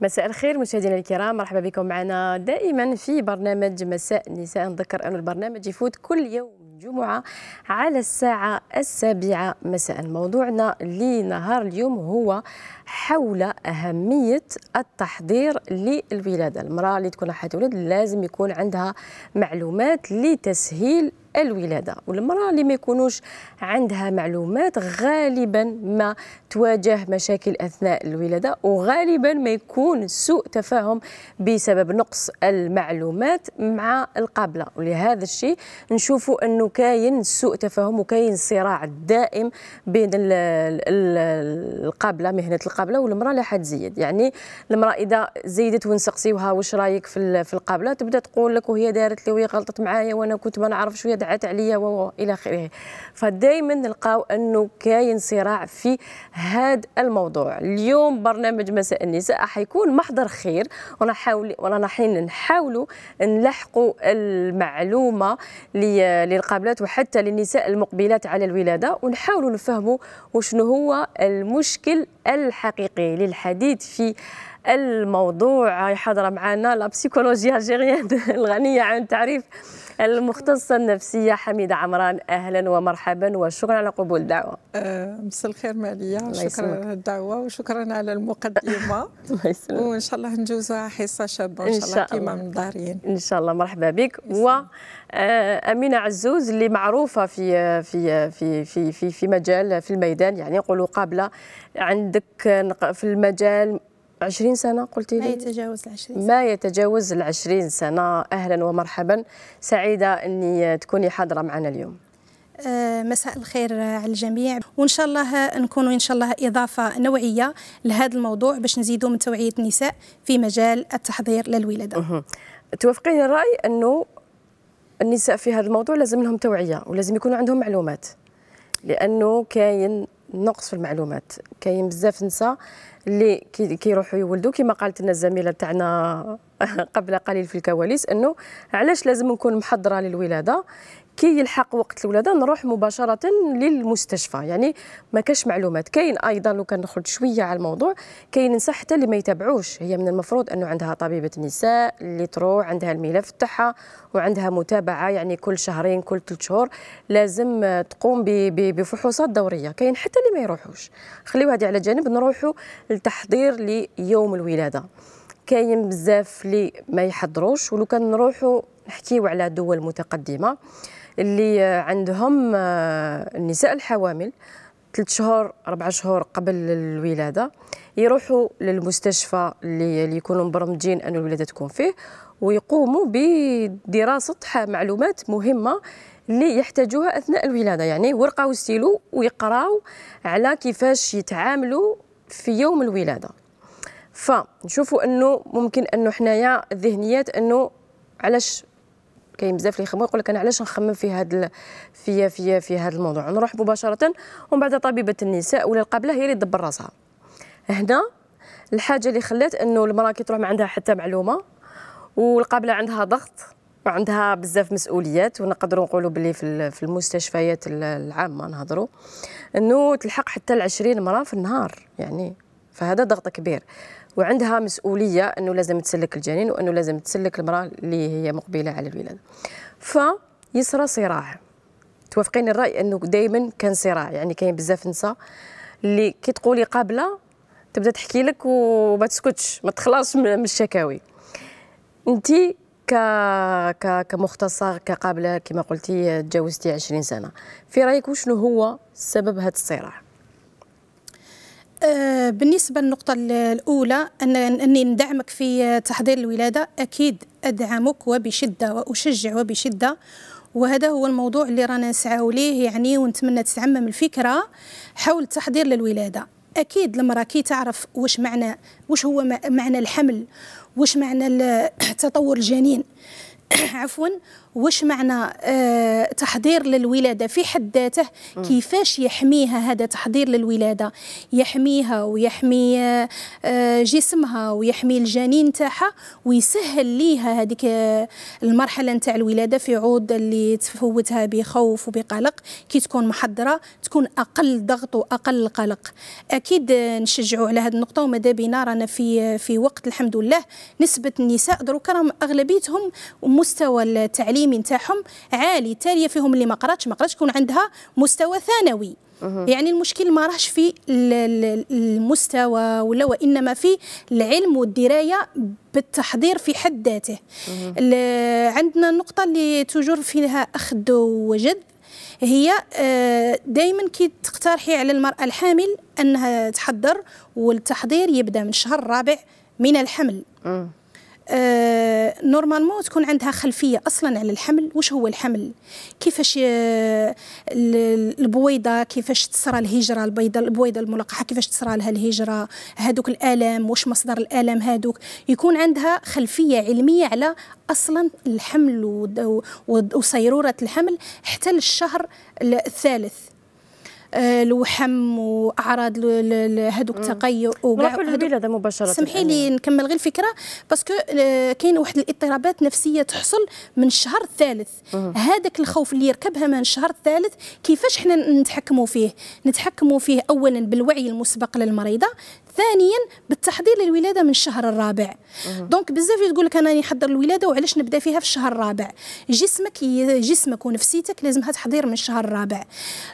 مساء الخير مشاهدينا الكرام مرحبا بكم معنا دائما في برنامج مساء النساء نذكر أن البرنامج يفوت كل يوم جمعة على الساعة السابعة مساء موضوعنا لنهار اليوم هو حول أهمية التحضير للولادة المرأة اللي تكون حتولد لازم يكون عندها معلومات لتسهيل الولاده والمراه اللي ما يكونوش عندها معلومات غالبا ما تواجه مشاكل اثناء الولاده وغالبا ما يكون سوء تفاهم بسبب نقص المعلومات مع القابله ولهذا الشيء نشوفوا انه كاين سوء تفاهم وكاين صراع دائم بين القابله مهنه القابله والمراه لا حد زيد يعني المراه اذا زيدت ونسقسيوها واش رايك في القابله تبدا تقول لك وهي دارت لي وهي غلطت معايا وانا كنت ما نعرفش وهي صعد عليا و الى اخره فدائما نلقاو انه كاين صراع في هذا الموضوع اليوم برنامج مساء النساء حيكون محضر خير حاول ورانا حين نحاولوا نلحقوا المعلومه للقابلات وحتى للنساء المقبلات على الولاده ونحاولوا نفهموا وشنو هو المشكل الحقيقي للحديث في الموضوع حاضره معنا لا الجيريان الغنيه عن تعريف المختصه النفسيه حميده عمران اهلا ومرحبا وشكرا على قبول الدعوه أه مساء الخير مالية شكرا على الدعوه وشكرا على المقدمه وان شاء الله نجوزها حصه شابه ان شاء الله كيما من دارين ان شاء الله مرحبا بك و آه، امينه عزوز اللي معروفه في في في في في, في مجال في الميدان يعني نقولوا قابله عندك في المجال 20 سنة قلت لي ما يتجاوز العشرين سنة. ما يتجاوز العشرين سنة أهلا ومرحبا سعيدة أني تكوني حاضرة معنا اليوم آه، مساء الخير على الجميع وان شاء الله نكونوا ان شاء الله اضافه نوعيه لهذا الموضوع باش نزيدوا من توعيه النساء في مجال التحضير للولاده. توافقين الراي انه النساء في هذا الموضوع لازم لهم توعيه ولازم يكونوا عندهم معلومات لانه كاين نقص في المعلومات كاين بزاف نساء اللي كيروحوا يولدوا كما قالت لنا الزميله تاعنا قبل قليل في الكواليس انه علاش لازم نكون محضره للولاده كي يلحق وقت الولاده نروح مباشره للمستشفى يعني ما كاش معلومات كاين ايضا لو كان نخرج شويه على الموضوع كاين نصح حتى اللي ما يتابعوش هي من المفروض انه عندها طبيبه نساء اللي تروح عندها الملف تاعها وعندها متابعه يعني كل شهرين كل ثلاث شهور لازم تقوم بفحوصات دوريه كاين حتى اللي ما يروحوش خليو هذه على جانب نروحوا للتحضير ليوم الولاده كاين بزاف اللي ما يحضروش ولو كان نروحوا نحكيو على دول متقدمه اللي آه، عندهم آه، النساء الحوامل ثلاث شهور أربع شهور قبل الولادة يروحوا للمستشفى اللي, يكونوا مبرمجين أن الولادة تكون فيه ويقوموا بدراسة معلومات مهمة اللي يحتاجوها أثناء الولادة يعني ورقة وستيلو ويقراو على كيفاش يتعاملوا في يوم الولادة فنشوفوا أنه ممكن أنه حنايا الذهنيات أنه علاش كاين بزاف اللي يخمموا يقول لك انا علاش نخمم في هذا في في في هذا الموضوع نروح مباشره ومن بعد طبيبه النساء ولا القابله هي اللي تدبر راسها هنا الحاجه اللي خلات انه المراه كي تروح ما عندها حتى معلومه والقابله عندها ضغط وعندها بزاف مسؤوليات ونقدروا نقولوا باللي في المستشفيات العامه نهضروا انه تلحق حتى ل 20 مراه في النهار يعني فهذا ضغط كبير وعندها مسؤوليه انه لازم تسلك الجنين وانه لازم تسلك المراه اللي هي مقبله على الولاده فيصرى صراع توافقين الراي انه دائما كان صراع يعني كاين بزاف نساء اللي كي تقولي قابله تبدا تحكي لك وما تسكتش ما تخلصش من الشكاوي انت ك ك كمختصه كقابله كما قلتي تجاوزتي 20 سنه في رايك وشنو هو سبب هذا الصراع آه، بالنسبة للنقطة الأولى أن أني ندعمك في تحضير الولادة أكيد أدعمك وبشدة وأشجع وبشدة وهذا هو الموضوع اللي رانا نسعاو ليه يعني ونتمنى تتعمم الفكرة حول التحضير للولادة اكيد المراه كي تعرف واش معنى واش هو معنى الحمل واش معنى تطور الجنين عفوا واش معنى آه، تحضير للولاده في حد ذاته كيفاش يحميها هذا تحضير للولاده يحميها ويحمي آه، جسمها ويحمي الجنين تاعها ويسهل ليها هذيك آه، المرحله نتاع الولاده في عود اللي تفوتها بخوف وبقلق كي تكون محضره تكون اقل ضغط واقل قلق اكيد نشجعوا على هذه النقطه وما بينا رانا في في وقت الحمد لله نسبه النساء دروك راهم اغلبيتهم مستوى التعليم التعليمي نتاعهم عالي تالية فيهم اللي ما قراتش ما قراتش يكون عندها مستوى ثانوي يعني المشكل ما راهش في المستوى ولا وانما في العلم والدرايه بالتحضير في حد ذاته عندنا النقطه اللي تجر فيها اخذ وجد هي آه، دائما كي تقترحي على المراه الحامل انها تحضر والتحضير يبدا من الشهر الرابع من الحمل آه نورمالمون تكون عندها خلفيه اصلا على الحمل واش هو الحمل كيفاش آه، البويضه كيفاش تصرى الهجره البيضه البويضه الملقحه كيفاش تصرى لها الهجره هذوك الالام واش مصدر الالام هذوك يكون عندها خلفيه علميه على اصلا الحمل وصيروره الحمل حتى للشهر الثالث الوحم آه، واعراض هذوك التقيؤ وكاع هذا مباشره سمحي لي نكمل غير الفكره باسكو آه، كاين واحد الاضطرابات نفسيه تحصل من الشهر الثالث هذاك الخوف اللي يركبها من الشهر الثالث كيفاش حنا نتحكموا فيه نتحكموا فيه اولا بالوعي المسبق للمريضه ثانيا بالتحضير للولاده من الشهر الرابع دونك بزاف تقول لك انا نحضر الولاده وعلاش نبدا فيها في الشهر الرابع جسمك جسمك ونفسيتك لازمها تحضير من الشهر الرابع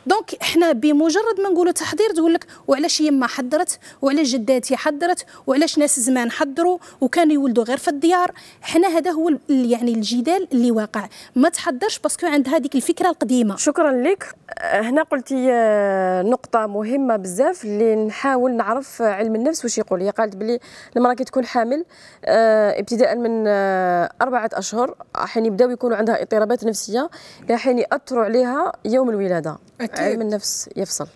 دونك احنا بمجرد ما نقولوا تحضير تقول لك وعلاش يما حضرت وعلاش جداتي حضرت وعلاش ناس زمان حضروا وكانوا يولدوا غير في الديار احنا هذا هو يعني الجدال اللي واقع ما تحضرش باسكو عندها هذيك الفكره القديمه شكرا لك أه، هنا قلتي آه، نقطه مهمه بزاف اللي نحاول نعرف علم علم النفس واش يقول هي قالت بلي المراه كي تكون حامل آه، ابتداء من آه اربعه اشهر حين يبداو يكونوا عندها اضطرابات نفسيه حين ياثروا عليها يوم الولاده أكيد. علم آه، النفس يفصل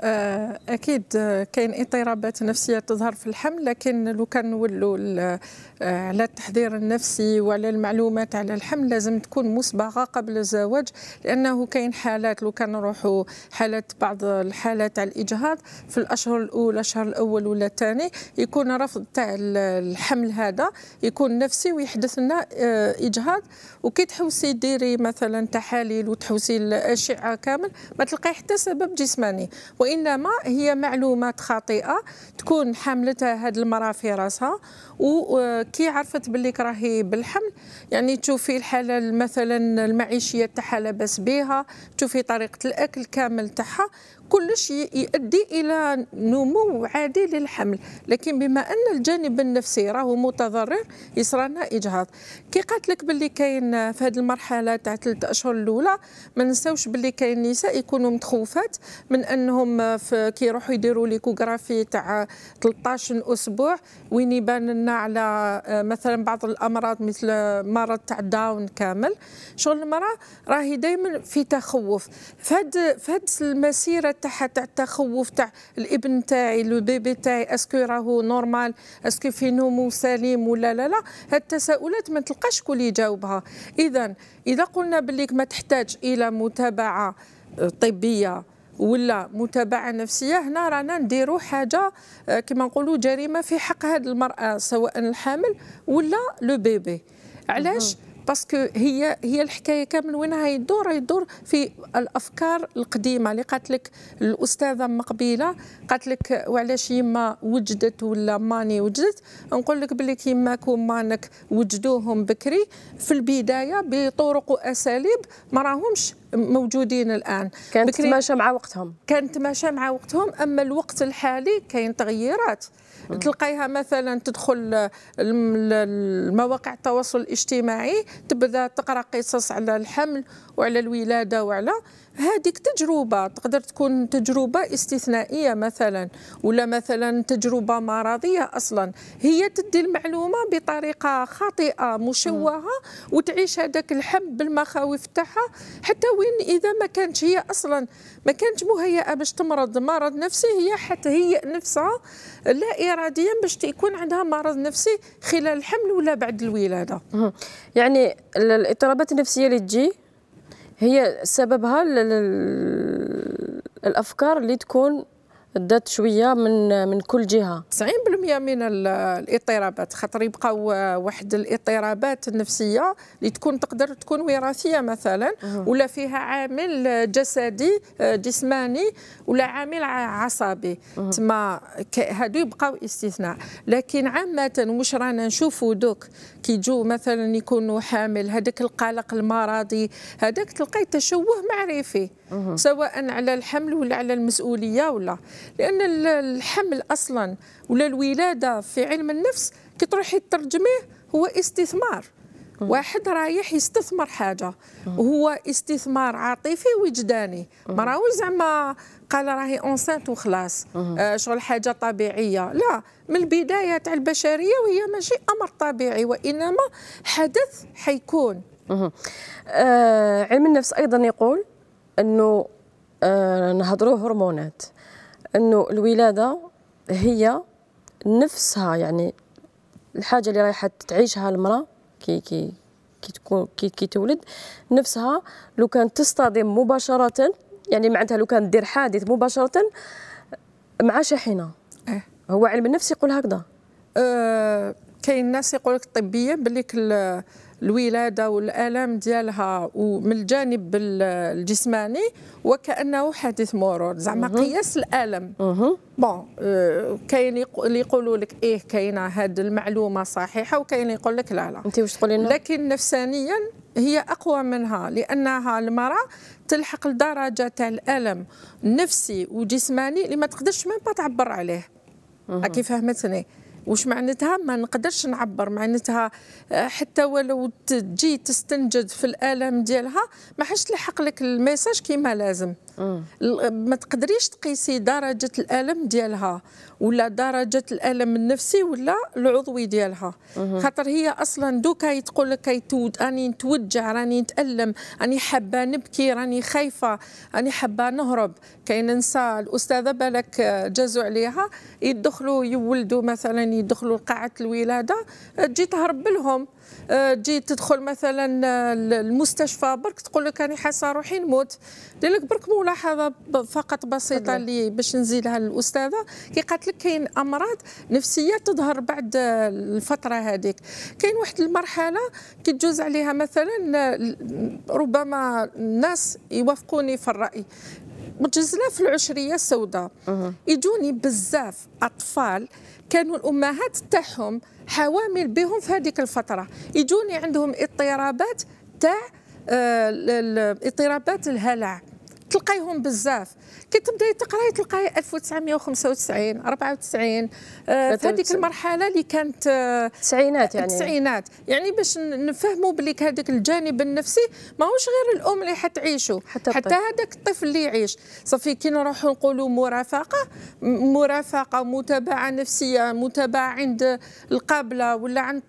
آه، اكيد آه، كاين اضطرابات نفسيه تظهر في الحمل لكن لو كان نولوا آه، على التحضير النفسي وعلى المعلومات على الحمل لازم تكون مسبقه قبل الزواج لانه كاين حالات لو كان نروحوا حالات بعض الحالات على الاجهاض في الاشهر الاولى الشهر الاول ولا الثاني يكون رفض تاع الحمل هذا يكون نفسي ويحدث لنا اجهاض وكي تحوسي ديري مثلا تحاليل وتحوسي الاشعه كامل ما تلقاي حتى سبب جسماني وانما هي معلومات خاطئه تكون حاملتها هذه المراه في راسها وكي آه، عرفت باللي راهي بالحمل يعني تشوفي الحاله مثلا المعيشيه تاعها لاباس بها تشوفي طريقه الاكل كامل تاعها شيء يؤدي الى نمو عادي للحمل لكن بما ان الجانب النفسي راهو متضرر يصرالنا اجهاض كي قالت لك باللي كاين في هذه المرحله تاع ثلاث اشهر الاولى ما نساوش باللي كاين نساء يكونوا متخوفات من انهم كي يروحوا يديروا ليكوغرافي تاع 13 اسبوع وين يبان لنا على آه، مثلا بعض الامراض مثل مرض تاع داون كامل شغل المراه راهي دائما في تخوف فهاد فهاد المسيره تاعها تاع التخوف تاع الابن تاعي لو بيبي تاعي اسكو راهو نورمال اسكو في نومو سليم ولا لا لا هاد التساؤلات ما تلقاش شكون يجاوبها اذا اذا قلنا بليك ما تحتاج الى متابعه آه، طبيه ولا متابعه نفسيه هنا رانا نديرو حاجه آه، كما نقولوا جريمه في حق هذه المراه سواء الحامل ولا لو بيبي علاش باسكو هي هي الحكايه كامل وينها يدور يدور في الافكار القديمه اللي قالت لك الاستاذه مقبيله قالت لك وعلاش يما وجدت ولا ماني وجدت نقول لك بلي كيماك ومانك وجدوهم بكري في البدايه بطرق واساليب ما راهمش موجودين الان كانت تماشى مع وقتهم كانت تماشى مع وقتهم اما الوقت الحالي كاين تغييرات تلقايها مثلا تدخل المواقع التواصل الاجتماعي تبدا تقرا قصص على الحمل وعلى الولاده وعلى هذيك تجربه تقدر تكون تجربه استثنائيه مثلا ولا مثلا تجربه مرضيه اصلا هي تدي المعلومه بطريقه خاطئه مشوهه وتعيش هذاك الحب بالمخاوف تاعها حتى وين اذا ما كانت هي اصلا ما كانت مهيئه باش تمرض مرض نفسي هي حتى هي نفسها لا اراديا باش تكون عندها مرض نفسي خلال الحمل ولا بعد الولاده يعني الاضطرابات النفسيه اللي تجي هي سببها الافكار اللي تكون دات شويه من من كل جهه 90% من الاضطرابات خاطر يبقاو آه، واحد الاضطرابات النفسيه اللي تكون تقدر تكون وراثيه مثلا ولا فيها عامل جسدي آه، جسماني ولا عامل عصبي تما هادو يبقاو استثناء لكن عامه واش رانا نشوفوا دوك كي مثلا يكونوا حامل هذاك القلق المرضي هذاك تلقاي تشوه معرفي سواء على الحمل ولا على المسؤوليه ولا لان الحمل اصلا ولا الولاده في علم النفس كي تروحي ترجميه هو استثمار واحد رايح يستثمر حاجه وهو استثمار عاطفي وجداني ما راهو زعما قال راهي اونسانت وخلاص آه شغل حاجه طبيعيه لا من البدايه تاع البشريه وهي ماشي امر طبيعي وانما حدث حيكون آه علم النفس ايضا يقول انه آه نهضروا هرمونات انه الولاده هي نفسها يعني الحاجه اللي رايحه تعيشها المراه كي كي كي تكون كي, كي تولد نفسها لو كان تصطدم مباشره يعني معناتها لو كان دير حادث مباشره مع شاحنه إيه؟ هو علم النفس يقول هكذا أه كاين ناس يقول لك طبيا باللي الولاده والالم ديالها ومن الجانب الجسماني وكانه حادث مرور زعما قياس الالم بون آه، كاين اللي يقولوا لك ايه كاينه هذه المعلومه صحيحه وكاين اللي يقول لك لا لا انت واش تقولي لكن نفسانيا هي اقوى منها لانها المراه تلحق لدرجه تاع الالم نفسي وجسماني اللي ما تقدرش ما تعبر عليه راكي فهمتني وش معناتها ما نقدرش نعبر معناتها آه، حتى ولو تجي تستنجد في الالم ديالها ما حش لحق لك الميساج كيما لازم ما تقدريش تقيسي درجه الالم ديالها ولا درجه الالم النفسي ولا العضوي ديالها خاطر هي اصلا دوكا تقول لك كيتود راني نتوجع راني نتالم راني حابه نبكي راني خايفه راني حابه نهرب كاين نساء الاستاذه بالك آه، جازوا عليها يدخلوا يولدوا مثلا يدخلوا قاعه الولاده آه، تجي تهرب لهم آه، تجي تدخل مثلا آه، المستشفى برك تقول لك راني حاسه روحي نموت لك برك ملاحظه فقط بسيطه اللي باش نزيدها للاستاذه كي قالت لك كاين امراض نفسيه تظهر بعد آه، الفتره هذيك كاين واحد المرحله كي تجوز عليها مثلا ربما الناس يوافقوني في الراي متجزله في العشريه السوداء يجوني بزاف اطفال كانوا الامهات تاعهم حوامل بهم في هذيك الفتره يجوني عندهم اضطرابات تاع آه، اضطرابات الهلع تلقيهم بزاف كي تبداي تقراي تلقاي 1995 94 آه، في هذيك المرحله اللي كانت التسعينات آه، يعني التسعينات يعني باش نفهموا بلي هذاك الجانب النفسي ماهوش غير الام اللي حتعيشه حتى, حتى هذاك الطفل اللي يعيش صافي كي نروحوا نقولوا مرافقه مرافقه متابعه نفسيه متابعه عند القابله ولا عند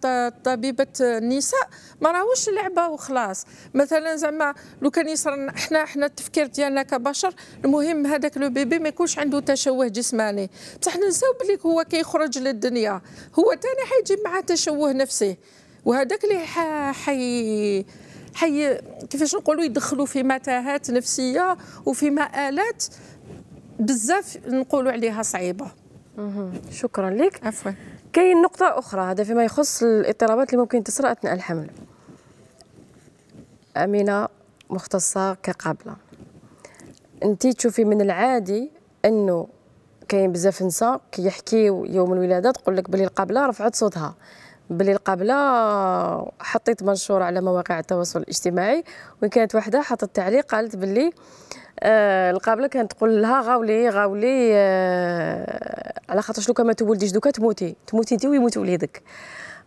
طبيبه النساء ما راهوش لعبه وخلاص مثلا زعما لو كان يصير احنا احنا التفكير ديالنا كبشر المهم هذاك لو بيبي ما يكونش عنده تشوه جسماني بصح ننساو بلي هو كيخرج للدنيا هو ثاني حيجيب معاه تشوه نفسي وهذاك اللي حي حي كيفاش نقولوا يدخلوا في متاهات نفسيه وفي مآلات بزاف نقولوا عليها صعيبه شكرا لك عفوا كاين نقطه اخرى هذا فيما يخص الاضطرابات اللي ممكن تصرا اثناء الحمل امينه مختصه كقابله انت تشوفي من العادي انه كاين بزاف نساء كيحكيو يوم الولاده تقول لك بلي القابله رفعت صوتها بلي القابله حطيت منشور على مواقع التواصل الاجتماعي وين كانت وحده حطت تعليق قالت بلي آه القابله كانت تقول لها غاولي غاولي آه على خاطر شنو كما تولدي دوكا تموتي تموتي انت ويموت وليدك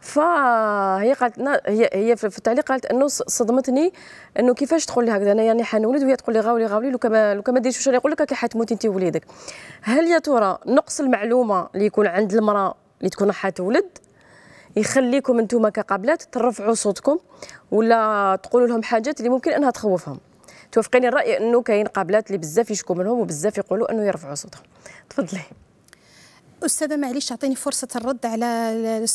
فهي قالت لنا هي هي في التعليق قالت انه صدمتني انه كيفاش تقول لي هكذا انا يعني حنولد وهي تقول لي غاولي غاولي لو كما لو كما ديرتش واش يقول لك راكي حتموتي انت وليدك هل يا ترى نقص المعلومه اللي يكون عند المراه اللي تكون حتولد يخليكم انتم كقابلات ترفعوا صوتكم ولا تقولوا لهم حاجات اللي ممكن انها تخوفهم توافقيني الراي انه كاين قابلات اللي بزاف يشكو منهم وبزاف يقولوا انه يرفعوا صوتهم تفضلي استاذه معليش اعطيني فرصه الرد على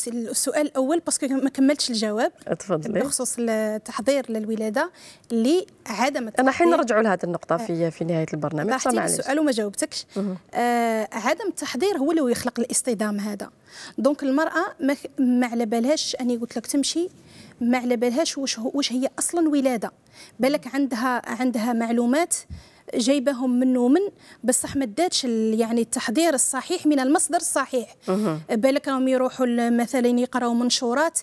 السؤال الاول باسكو ما كملتش الجواب تفضلي بخصوص التحضير للولاده لعدم انا حين نرجعوا لهذه النقطه في في نهايه البرنامج طبعا السؤال وما جاوبتكش آه عدم التحضير هو اللي يخلق الاصطدام هذا دونك المراه ما على بالهاش اني قلت لك تمشي ما على بالهاش واش هي اصلا ولاده بالك عندها عندها معلومات جايباهم من ومن بصح ما داتش يعني التحضير الصحيح من المصدر الصحيح بالك راهم يروحوا مثلا يقراوا منشورات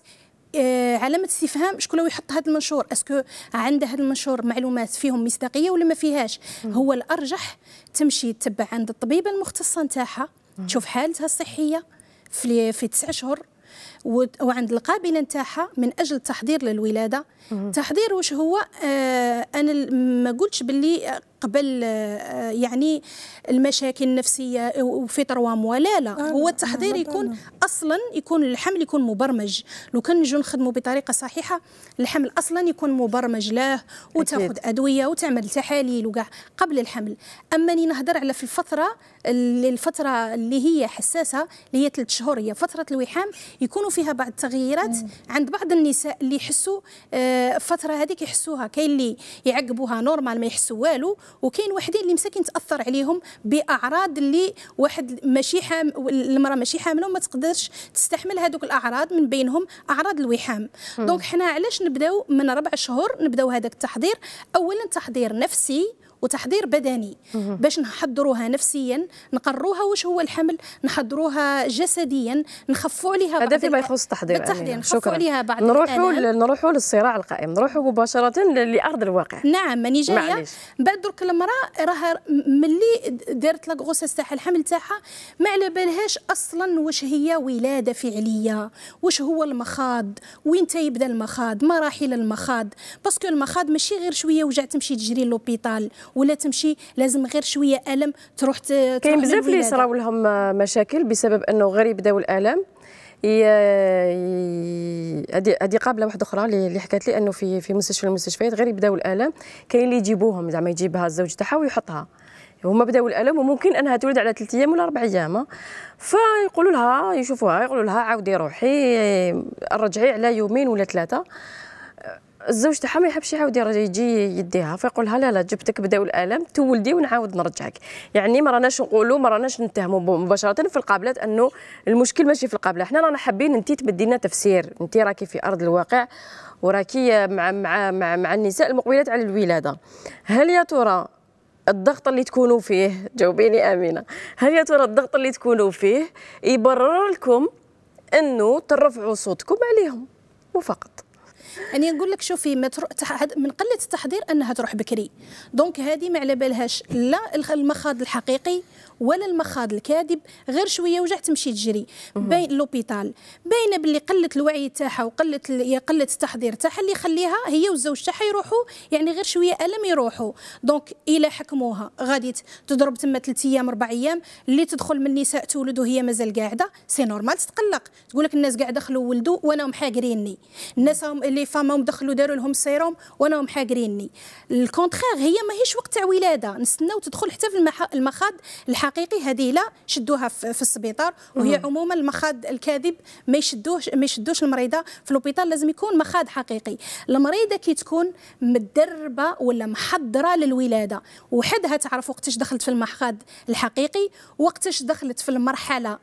آه، علامة استفهام شكون اللي يحط هذا المنشور اسكو عنده هذا المنشور معلومات فيهم مصداقية ولا ما فيهاش هو الأرجح تمشي تتبع عند الطبيبة المختصة نتاعها تشوف حالتها الصحية في في تسع شهور وعند القابله نتاعها من اجل التحضير للولاده تحضير واش هو آه انا ما قلتش باللي قبل آه، يعني المشاكل النفسيه آه، وفي طروا واموال لا هو التحضير يكون اصلا يكون الحمل يكون مبرمج لو كان نجو نخدموا بطريقه صحيحه الحمل اصلا يكون مبرمج له وتاخذ ادويه وتعمل تحاليل وكاع قبل الحمل اما نهضر على في الفتره الفتره اللي هي حساسه اللي هي ثلاث شهور هي فتره الوحام يكونوا فيها بعض التغييرات عند بعض النساء اللي يحسوا الفتره آه، هذيك يحسوها كاين اللي يعقبوها نورمال ما يحسوا والو وكاين وحدين اللي مساكين تاثر عليهم باعراض اللي واحد ماشي حام المراه ماشي حامله وما تقدرش تستحمل هذوك الاعراض من بينهم اعراض الوحام دونك حنا علاش نبداو من ربع شهور نبداو هذاك التحضير اولا تحضير نفسي وتحضير بدني باش نحضروها نفسيا نقروها واش هو الحمل نحضروها جسديا نخفوا عليها هذا فيما يخص التحضير بالتحضير نخفوا عليها بعض نروحوا نروحوا للصراع القائم نروحوا مباشره لارض الواقع نعم ماني جايه بعد درك المراه راها ملي دارت لا غوسيس تاعها الحمل تاعها ما على بالهاش اصلا واش هي ولاده فعليه واش هو المخاض وين تيبدا المخاض مراحل المخاض باسكو المخاض ماشي غير شويه وجع تمشي تجري لوبيتال ولا تمشي لازم غير شويه الم تروح كاين بزاف اللي صراو لهم مشاكل بسبب انه غير يبداو الالم هذه هذه قابله واحده اخرى اللي حكات لي انه في في مستشفى المستشفيات غير يبداو الالم كاين اللي يجيبوهم زعما يجيبها الزوج تاعها ويحطها هما بداو الالم وممكن انها تولد على ثلاث ايام ولا اربع ايام فيقولوا لها يشوفوها يقولوا لها عاودي روحي رجعي على يومين ولا ثلاثه الزوج تاعها ما يحبش يعاود يجي يديها فيقولها لا لا جبتك بداو الالم تولدي ونعاود نرجعك يعني ما راناش نقولوا ما راناش نتهموا مباشره في القابلات انه المشكل ماشي في القابله حنا رانا حابين انت تبدي لنا تفسير انت راكي في ارض الواقع وراكي مع مع مع, مع النساء المقبلات على الولاده هل يا ترى الضغط اللي تكونوا فيه جاوبيني امينه هل يا ترى الضغط اللي تكونوا فيه يبرر لكم انه ترفعوا صوتكم عليهم وفقط يعني نقول لك شوفي من قله التحضير انها تروح بكري دونك هذه ما على بالهاش لا المخاض الحقيقي ولا المخاض الكاذب غير شويه وجع تمشي تجري بين لوبيتال باينه باللي قله الوعي تاعها وقله قله التحضير تاعها اللي يخليها هي والزوج تاعها يروحوا يعني غير شويه الم يروحوا دونك الى حكموها غادي تضرب تما ثلاث ايام اربع ايام اللي تدخل من النساء تولد وهي مازال قاعده سي نورمال تتقلق تقول لك الناس قاعده دخلوا ولدوا وانا هم حاقريني الناس هم اللي فما هم دخلوا داروا لهم السيروم وانا هم حاقريني هي ماهيش وقت تاع ولاده نستناو تدخل حتى في المخاض الحق الحقيقي هذه لا شدوها في السبيطار وهي عموما المخاض الكاذب ما يشدوش ما يشدوش المريضه في الوبيطار لازم يكون مخاض حقيقي المريضه كي تكون مدربه ولا محضره للولاده وحدها تعرف وقتاش دخلت في المخاض الحقيقي وقتاش دخلت في المرحله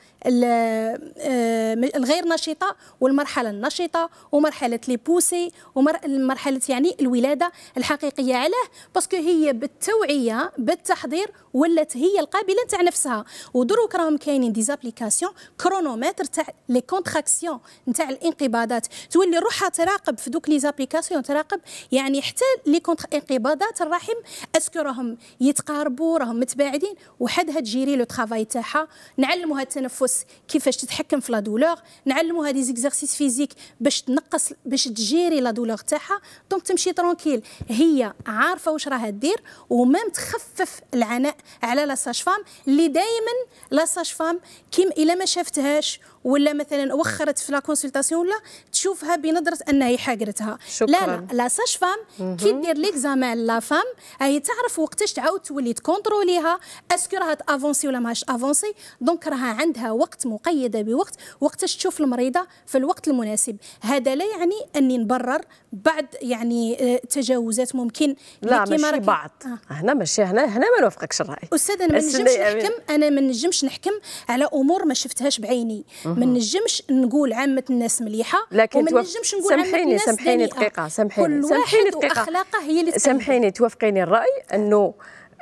الغير آه، نشطه والمرحله النشطه ومرحله لي بوسي ومرحله يعني الولاده الحقيقيه علاه باسكو هي بالتوعيه بالتحضير ولات هي القابله نفسها ودروك راهم كاينين دي زابليكاسيون كرونومتر تاع لي كونتراكسيون نتاع الانقباضات تولي روحها تراقب في دوك لي زابليكاسيون تراقب يعني حتى لي كونتر انقباضات الرحم اسكو راهم يتقاربوا راهم متباعدين وحدها تجيري لو ترافاي تاعها نعلموها التنفس كيفاش تتحكم في لا دولور نعلموها دي زيكزارسيس فيزيك باش تنقص باش تجيري لا دولور تاعها دونك تمشي ترونكيل هي عارفه واش راها دير ومام تخفف العناء على لا ساج فام اللي دائما لا ساج فام كيم الا ما شافتهاش ولا مثلا وخرت في لا كونسلطاسيون ولا تشوفها بنظره انها هي حاقرتها شكرا. لا لا لا ساج فام كي دير ليكزامان لا فام هي تعرف وقتاش تعاود تولي تكونتروليها اسكو راها تافونسي ولا ماهاش افونسي دونك راها عندها وقت مقيده بوقت وقتاش تشوف المريضه في الوقت المناسب هذا لا يعني اني نبرر بعض يعني آه، تجاوزات ممكن لا ماشي بعض آه. هنا ماشي هنا هنا ما نوافقكش الراي استاذ انا ما نجمش يعني- نحكم انا ما نجمش نحكم على امور ما شفتهاش بعيني ما نجمش نقول عامه الناس مليحه لكن وما نجمش نقول سامحيني عامه الناس سامحيني دقيقه سامحيني سامحيني دقيقه اخلاقه هي اللي سامحيني توافقيني الراي انه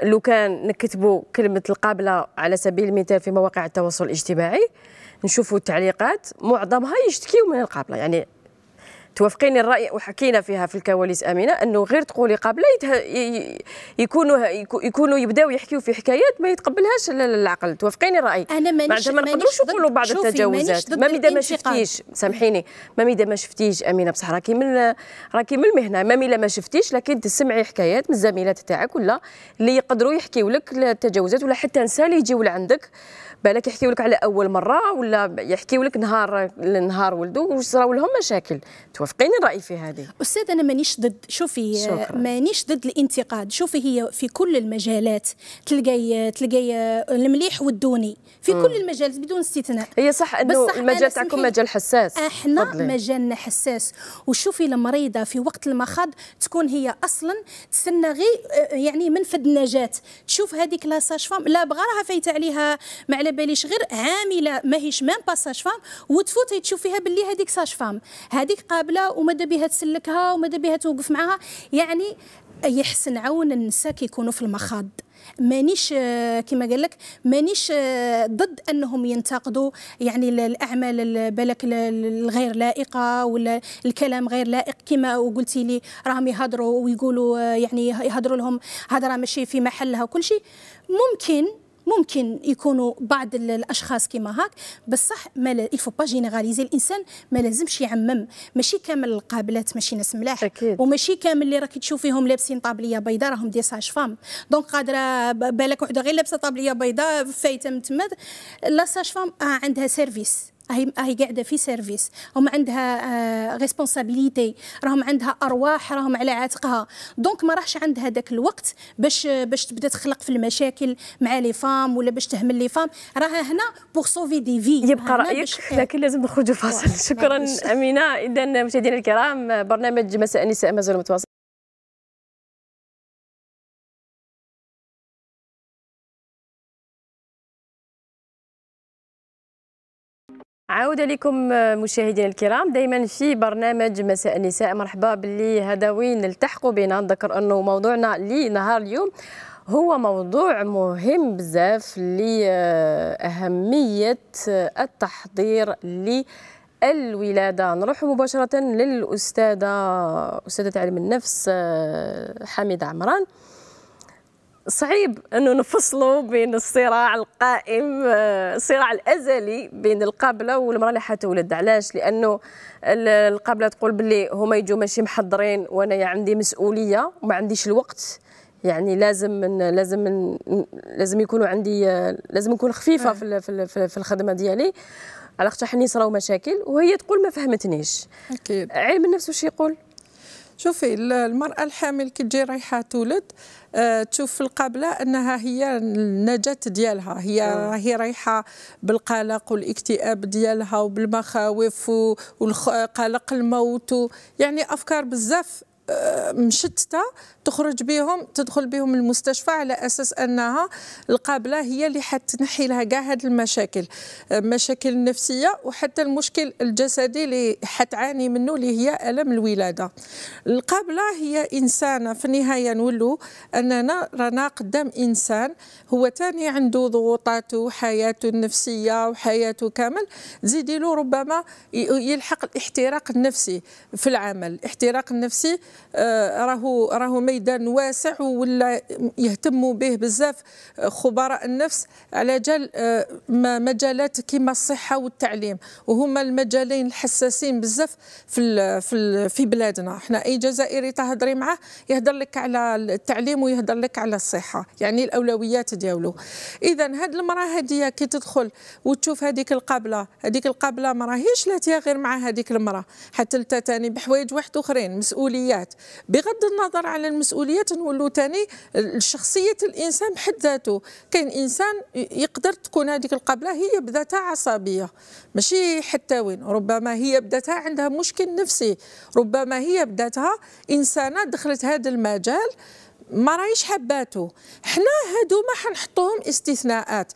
لو كان نكتبوا كلمه القابله على سبيل المثال في مواقع التواصل الاجتماعي نشوفوا التعليقات معظمها يشتكيوا من القابله يعني توافقيني الراي وحكينا فيها في الكواليس امينه انه غير تقولي قبل يكونوا يكونوا يبداو يحكيوا في حكايات ما يتقبلهاش العقل توافقيني الراي انا مانيش ما نقدروش نقولوا بعض التجاوزات ما مدى ما شفتيش سامحيني ما مدى ما شفتيش امينه بصح راكي من راكي من المهنه ما مدى ما شفتيش لكن تسمعي حكايات من الزميلات تاعك ولا اللي يقدروا يحكيوا لك التجاوزات ولا حتى نساء اللي يجيو لعندك بالك يحكيو لك على اول مره ولا يحكيو لك نهار لنهار ولدو واش صراو لهم مشاكل توافقيني الراي في هذه استاذ انا مانيش ضد شوفي مانيش ضد الانتقاد شوفي هي في كل المجالات تلقاي تلقاي المليح والدوني في م. كل المجالات بدون استثناء هي صح انه المجال تاعكم مجال حساس احنا مجالنا حساس وشوفي المريضه في وقت المخاض تكون هي اصلا تستنى غير يعني منفذ النجاه تشوف هذيك لا ساج فام لا بغى راها فايته عليها مع على باليش غير عامله ماهيش ميم با ساج فام وتفوتي فيها باللي هذيك ساج فام هذيك قابله وماذا بها تسلكها وماذا بها توقف معاها يعني يحسن عون النساء كيكونوا في المخاض مانيش كما قال لك مانيش ضد انهم ينتقدوا يعني الاعمال بالك الغير لائقه ولا الكلام غير لائق كما وقلتي لي راهم يهضروا ويقولوا يعني يهضروا لهم هضره ماشي في محلها وكل شيء ممكن ممكن يكونوا بعض الاشخاص كيما هاك بصح ما ل... الفو با جينيراليزي الانسان ما لازمش يعمم ماشي كامل القابلات ماشي ناس ملاح أكيد. وماشي كامل اللي راك تشوفيهم لابسين طابليه بيضاء راهم دي ساج فام دونك قادره بالك وحده غير لابسه طابليه بيضاء فايته من تما لا ساج آه، فام عندها سيرفيس هي قاعده في سيرفيس هم عندها ريسبونسابيليتي آه، راهم عندها ارواح راهم على عاتقها دونك ما راحش عندها ذاك الوقت باش باش تبدا تخلق في المشاكل مع لي فام ولا باش تهمل لي فام راها هنا بوغ سوفي دي في يبقى رايك آه، لكن لازم نخرجوا فاصل شكرا امينه اذا مشاهدينا الكرام برنامج مساء النساء مازال متواصل عودة لكم آه، مشاهدينا الكرام دائما في برنامج مساء النساء مرحبا باللي هداوين وين التحقوا بنا نذكر أنه موضوعنا لنهار اليوم هو موضوع مهم بزاف لأهمية آه، التحضير للولاده نروح مباشرة للأستاذة أستاذة علم النفس آه، حميدة عمران صعيب انه نفصلوا بين الصراع القائم الصراع آه، الازلي بين القابله والمراه اللي حتولد علاش لانه القابله تقول باللي هما يجوا ماشي محضرين وانا عندي مسؤوليه وما عنديش الوقت يعني لازم من لازم من لازم يكونوا عندي آه، لازم نكون خفيفه في في الخدمه ديالي على خاطر حني صراو مشاكل وهي تقول ما فهمتنيش أكيد. علم النفس واش يقول شوفي المرأة الحامل كي تجي رايحة تولد آه، تشوف في القابلة أنها هي النجاة ديالها هي آه. راهي رايحة بالقلق والاكتئاب ديالها وبالمخاوف وقلق الموت يعني أفكار بزاف مشتته تخرج بهم تدخل بهم المستشفى على اساس انها القابله هي اللي حتنحي لها كاع هاد المشاكل مشاكل نفسيه وحتى المشكل الجسدي اللي حتعاني منه اللي هي الم الولاده القابله هي انسانه في النهايه نولوا اننا رانا قدام انسان هو تاني عنده ضغوطاته وحياته النفسيه وحياته كامل زيدي له ربما يلحق الاحتراق النفسي في العمل الاحتراق النفسي آه، راهو راهو ميدان واسع ولا يهتموا به بزاف آه، خبراء النفس على جال آه، مجالات كما الصحه والتعليم وهما المجالين الحساسين بزاف في في في بلادنا احنا اي جزائري تهضري معاه يهضر لك على التعليم ويهضر لك على الصحه يعني الاولويات ديالو اذا هاد المراه هذه كي تدخل وتشوف هذيك القابله هذيك القابله ما راهيش لا غير مع هذيك المراه حتى تاني بحوايج واحد اخرين مسؤوليات المسؤوليات بغض النظر على المسؤوليات نولو ثاني شخصيه الانسان بحد ذاته كاين انسان يقدر تكون هذيك القبله هي بذاتها عصبيه ماشي حتى وين ربما هي بذاتها عندها مشكل نفسي ربما هي بذاتها انسانه دخلت هذا المجال ما رايش حباته حنا هادو ما حنحطوهم استثناءات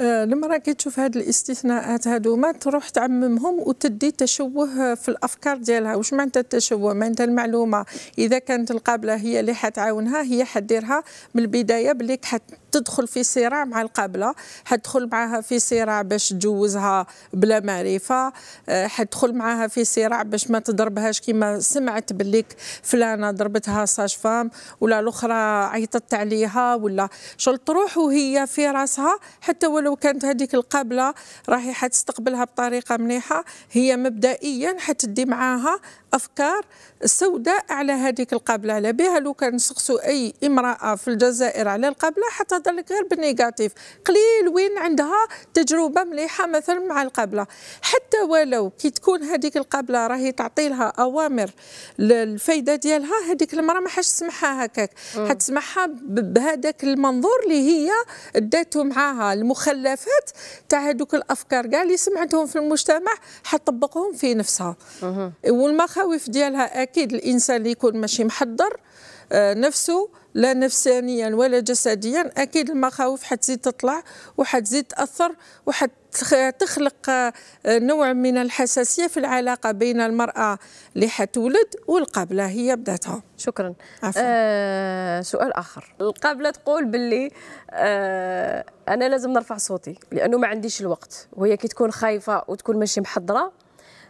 المراه كتشوف هاد الاستثناءات هادو ما تروح تعممهم وتدي تشوه في الافكار ديالها واش معناتها التشوه معناتها المعلومه اذا كانت القابله هي اللي حتعاونها هي حديرها من البدايه بلي حت تدخل في صراع مع القابله حتدخل معها في صراع باش تجوزها بلا معرفه آه، حتدخل معها في صراع باش ما تضربهاش كيما سمعت بليك فلانه ضربتها ساج فام ولا الاخرى عيطت عليها ولا شغل تروح وهي في راسها حتى ولو كانت هذيك القابله راهي حتستقبلها بطريقه مليحه هي مبدئيا حتدي معاها افكار سوداء على هذيك القابله على بها لو كان نسقسوا اي امراه في الجزائر على القابله حتى لك غير بالنيجاتيف قليل وين عندها تجربه مليحه مثلا مع القابله حتى ولو كي تكون هذيك القابله راهي تعطي لها اوامر الفايده ديالها هذيك المراه ما حاش تسمعها هكاك حتسمعها بهذاك المنظور اللي هي داته معاها المخلفات تاع هذوك الافكار كاع اللي سمعتهم في المجتمع حتطبقهم في نفسها والمخ المخاوف ديالها أكيد الإنسان اللي يكون ماشي محضر آه، نفسه لا نفسانيا ولا جسديا اكيد المخاوف حتزيد تطلع وحتزيد تاثر وحتخلق آه، نوع من الحساسيه في العلاقه بين المراه اللي حتولد والقابله هي بذاتها شكرا آه سؤال اخر القابله تقول باللي آه انا لازم نرفع صوتي لانه ما عنديش الوقت وهي كي تكون خايفه وتكون ماشي محضره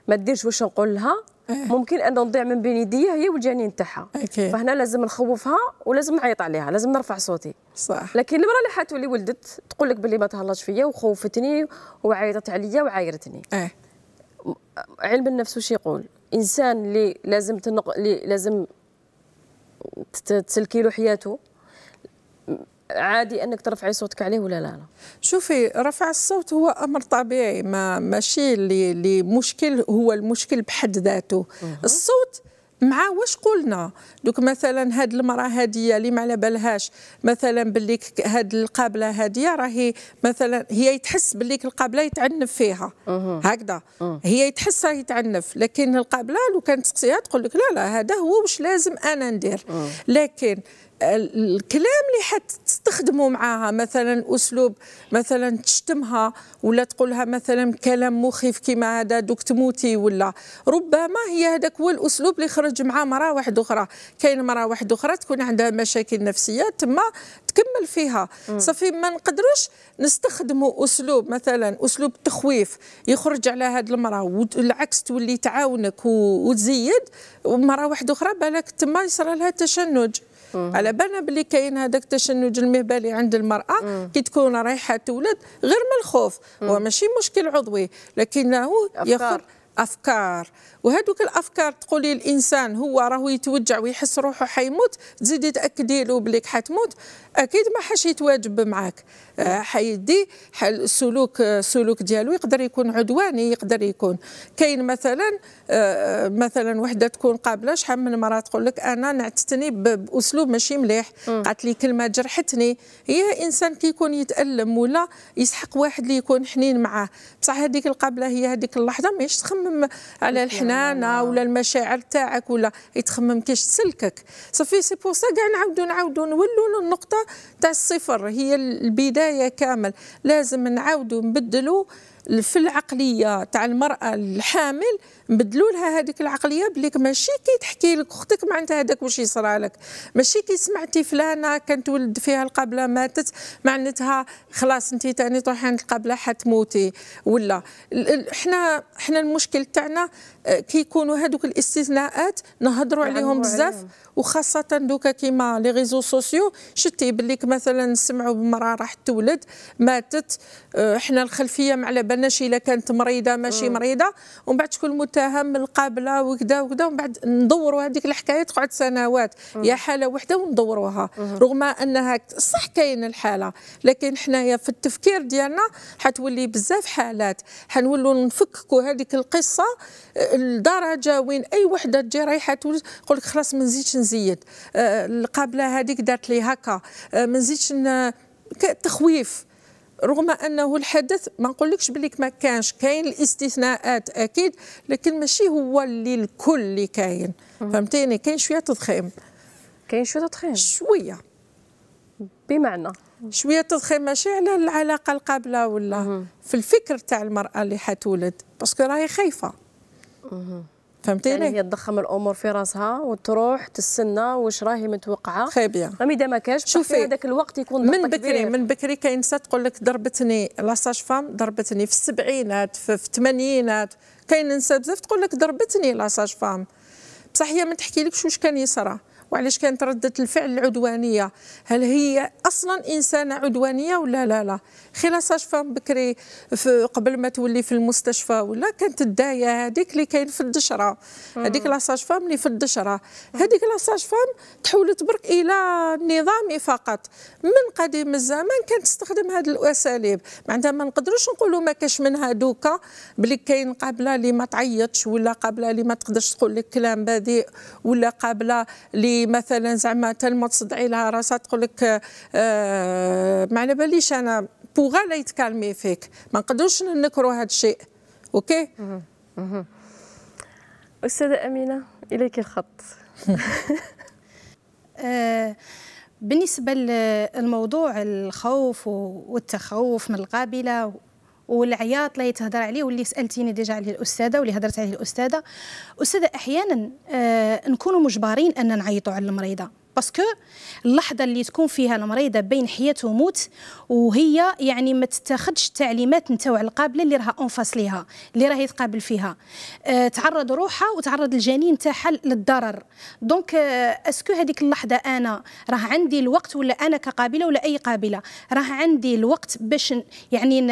ما ديرش واش نقول لها إيه. ممكن انه نضيع من بين يديا هي والجنين تاعها فهنا لازم نخوفها ولازم نعيط عليها لازم نرفع صوتي صح لكن المراه اللي حتولي ولدت تقول لك باللي ما تهلاش فيا وخوفتني وعيطت عليا وعايرتني اه علم النفس وش يقول انسان اللي لازم تنق... اللي لازم تسلكي له حياته عادي انك ترفعي صوتك عليه ولا لا, لا؟ شوفي رفع الصوت هو امر طبيعي ما ماشي اللي اللي مشكل هو المشكل بحد ذاته الصوت مع واش قلنا دوك مثلا هاد المراه هاديه اللي ما على بالهاش مثلا باللي هاد القابله هاديه راهي مثلا هي تحس باللي القابله يتعنف فيها هكذا أه. هي تحس راهي يتعنف لكن القابله لو كانت تسقسيها تقول لك لا لا هذا هو واش لازم انا ندير أه. لكن الكلام اللي حتستخدمه معاها مثلا اسلوب مثلا تشتمها ولا تقولها مثلا كلام مخيف كيما هذا دوك تموتي ولا ربما هي هذاك هو الاسلوب اللي خرج مع مراه واحده اخرى كاين مراه واحده اخرى تكون عندها مشاكل نفسيه تما تكمل فيها صافي ما نقدروش نستخدموا اسلوب مثلا اسلوب تخويف يخرج على هذه المراه والعكس تولي تعاونك وتزيد ومراه واحده اخرى بالك تما يصرى لها تشنج مم. على بالنا باللي كاين هذاك التشنج المهبلي عند المراه مم. كي تكون رايحه تولد غير من الخوف هو ماشي مشكل عضوي لكنه يخر افكار وهذوك الافكار تقولي الانسان هو راهو يتوجع ويحس روحه حيموت تزيدي تاكدي له بليك حتموت اكيد ما حاش يتواجب معاك آه، حيدي السلوك السلوك آه، ديالو يقدر يكون عدواني يقدر يكون كاين مثلا آه، مثلا وحده تكون قابله شحال من مره تقول لك انا نعتتني باسلوب ماشي مليح قالت لي كلمه جرحتني هي انسان كيكون يتالم ولا يسحق واحد اللي يكون حنين معاه بصح هذيك القابله هي هذيك اللحظه ماهيش تخمم على الحنانه ولا المشاعر تاعك ولا يتخمم كيش تسلكك صافي سي بور سا كاع نعاودو نعاودو نولو للنقطه تاع الصفر هي البدايه كامل لازم نعاودوا نبدلوا في العقليه تاع المراه الحامل نبدلوا لها هذيك العقليه بليك ماشي كي تحكي لك اختك معناتها هذاك واش يصرى لك ماشي كي سمعتي فلانه كانت ولد فيها القبله ماتت معناتها خلاص انت ثاني تروحي عند القبله حتموتي ولا احنا احنا المشكل تاعنا آه، كي يكونوا هذوك الاستثناءات نهضروا عليهم بزاف وخاصه دوكا كيما لي ريزو سوسيو شتي بليك مثلا نسمعوا بمراه راح تولد ماتت احنا آه، الخلفيه مع لبن ماناش الا كانت مريضه ماشي مريضه ومن بعد تكون متهم القابله وكذا وكذا ومن بعد ندوروا هذيك الحكايه تقعد سنوات يا حاله وحده وندوروها رغم انها صح كاين الحاله لكن حنايا في التفكير ديالنا حتولي بزاف حالات حنولوا نفككوا هذيك القصه لدرجه وين اي وحده تجي رايحه تقول لك خلاص ما نزيدش نزيد آه، القابله هذيك دارت لي هكا آه، ما نزيدش تخويف رغم انه الحدث ما نقولكش بليك ما كانش كاين الاستثناءات اكيد لكن ماشي هو اللي الكل اللي كاين فهمتيني كاين شويه تضخيم كاين شويه تضخيم شويه بمعنى شويه تضخيم ماشي على العلاقه القابله ولا في الفكر تاع المراه اللي حتولد باسكو راهي خايفه فهمتيني؟ يعني هي تضخم الامور في راسها وتروح تستنى واش راهي متوقعه خابيه ما اذا ما كانش شوفي هذاك الوقت يكون من بكري كبير. من بكري كاين نساء تقول لك ضربتني لاساج فام ضربتني في السبعينات في الثمانينات كاين نساء بزاف تقول لك ضربتني لاساج فام بصح هي ما تحكي لكش واش كان يصرى وعلاش كانت ردة الفعل العدوانية هل هي أصلا إنسانة عدوانية ولا لا لا خلاص ساج فام بكري في قبل ما تولي في المستشفى ولا كانت الداية هذيك اللي كاين في الدشرة هذيك لا ساج فام اللي في الدشرة هذيك لا ساج فام تحولت برك إلى نظامي فقط من قديم الزمان كانت تستخدم هذه الأساليب معناتها ما نقدروش نقولوا ما كاش منها دوكا بلي كاين قابلة اللي ما تعيطش ولا قابلة اللي ما تقدرش تقول لك كلام بذيء ولا قابلة اللي مثلا زعما تلمط صدعي لها راسها تقول لك آه، ما على باليش انا بوغا لا يتكالمي فيك ما نقدروش ننكروا هذا الشيء اوكي استاذه امينه اليك الخط آه، بالنسبة للموضوع الخوف والتخوف من القابلة والعياط اللي تهضر عليه واللي سالتيني ديجا عليه الاستاذه واللي هضرت عليه الاستاذه استاذه احيانا آه نكونوا مجبرين ان نعيطوا على المريضه باسكو اللحظه اللي تكون فيها المريضه بين حياه وموت وهي يعني ما تتاخذش التعليمات نتاع القابله اللي راها اونفاس ليها اللي راهي تقابل فيها أه تعرض روحها وتعرض الجنين تاعها للضرر دونك أه اسكو هذيك اللحظه انا راه عندي الوقت ولا انا كقابله ولا اي قابله راه عندي الوقت باش يعني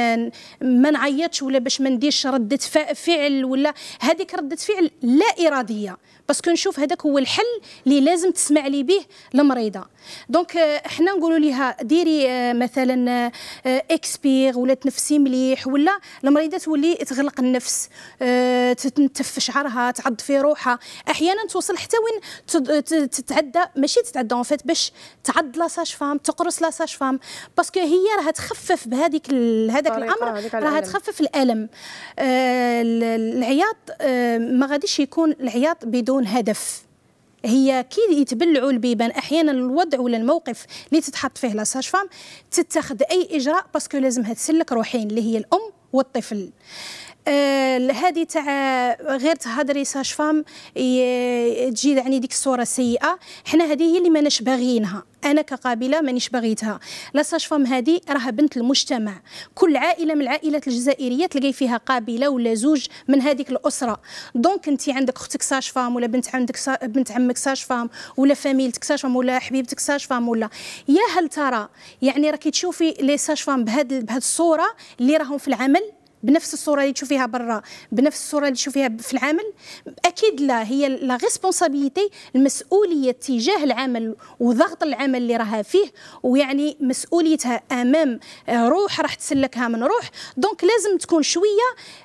ما نعيطش ولا باش ما نديرش رده فعل ولا هذيك رده فعل لا اراديه باسكو نشوف هذاك هو الحل اللي لازم تسمع لي به المريضه دونك احنا آه، نقولوا لها ديري آه، مثلا آه، اكسبير ولا تنفسي مليح ولا المريضه تولي تغلق النفس تنتف شعرها تعض في روحها احيانا توصل حتى وين تتعدى ماشي تتعدى اون فيت باش تعض لا ساج فام تقرص لا ساج فام باسكو هي راها تخفف بهذيك هذاك الامر راها تخفف الالم العياط ما غاديش يكون العياط بدون بدون هدف هي كي يتبلعوا البيبان احيانا الوضع ولا الموقف اللي تتحط فيه لا فام تتخذ اي اجراء باسكو لازمها تسلك روحين اللي هي الام والطفل آه، هذه تاع غير تهضري ساج فام تجي يعني ديك الصوره سيئه حنا هذه هي اللي ماناش باغيينها انا كقابله مانيش باغيتها لا ساج فام هذه راها بنت المجتمع كل عائله من العائلات الجزائريه تلقاي فيها قابله ولا زوج من هذيك الاسره دونك انت عندك اختك ساج فام ولا بنت عندك سا... بنت عمك ساج فام ولا فاميلتك ساج فام ولا حبيبتك ساج فام ولا يا هل ترى يعني راكي تشوفي لي ساج فام بهذه بهذه الصوره اللي راهم في العمل بنفس الصوره اللي تشوفيها برا بنفس الصوره اللي تشوفيها في العمل اكيد لا هي لا ريسبونسابيلتي المسؤوليه تجاه العمل وضغط العمل اللي راها فيه ويعني مسؤوليتها امام روح راح تسلكها من روح دونك لازم تكون شويه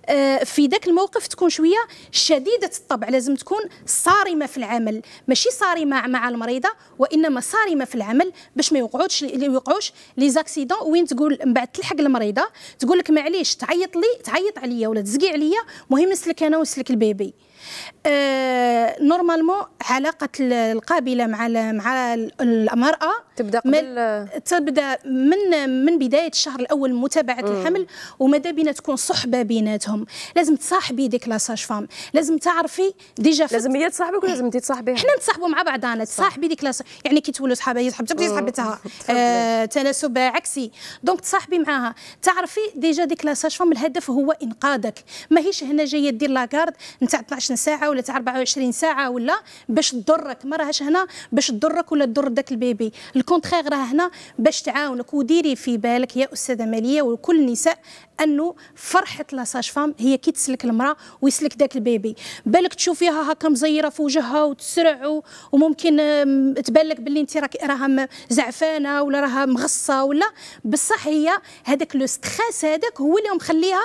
آه، في ذاك الموقف تكون شويه شديده الطبع لازم تكون صارمه في العمل ماشي صارمه مع المريضه وانما صارمه في العمل باش ما يوقعوش يوقعوش لي زاكسيدون وين تقول من بعد تلحق المريضه تقول لك معليش تعيط لي تعيط عليا ولا تزقي عليا المهم نسلك انا ونسلك البيبي آه نورمالمون علاقه القابله مع مع المراه تبدا قبل تبدا من من بدايه الشهر الاول متابعه مم. الحمل وماذا بينا تكون صحبه بيناتهم لازم تصاحبي ديك لاساج فام لازم تعرفي ديجا لازم هي تصاحبك ولازم انت تصاحبيها حنا نتصاحبوا مع بعضنا تصاحبي ديك لاساج يعني كي تولوا صحابه هي صاحبتك انت صاحبتها آه تناسب عكسي دونك تصاحبي معاها تعرفي ديجا ديك لاساج فام الهدف هو انقاذك ماهيش هنا جايه دير لاكارد نتاع 12 ساعه ولا تاع 24 ساعه ولا باش تضرك ما راهاش هنا باش تضرك ولا تضر داك البيبي الكونتخيغ راه هنا باش تعاونك وديري في بالك يا استاذه ماليه وكل النساء انه فرحه لا ساج فام هي كي تسلك المراه ويسلك ذاك البيبي بالك تشوفيها هكا مزيره في وجهها وتسرع وممكن تبان لك باللي انت راك راها زعفانه ولا راها مغصه ولا بصح هي هذاك لو ستريس هذاك هو اللي مخليها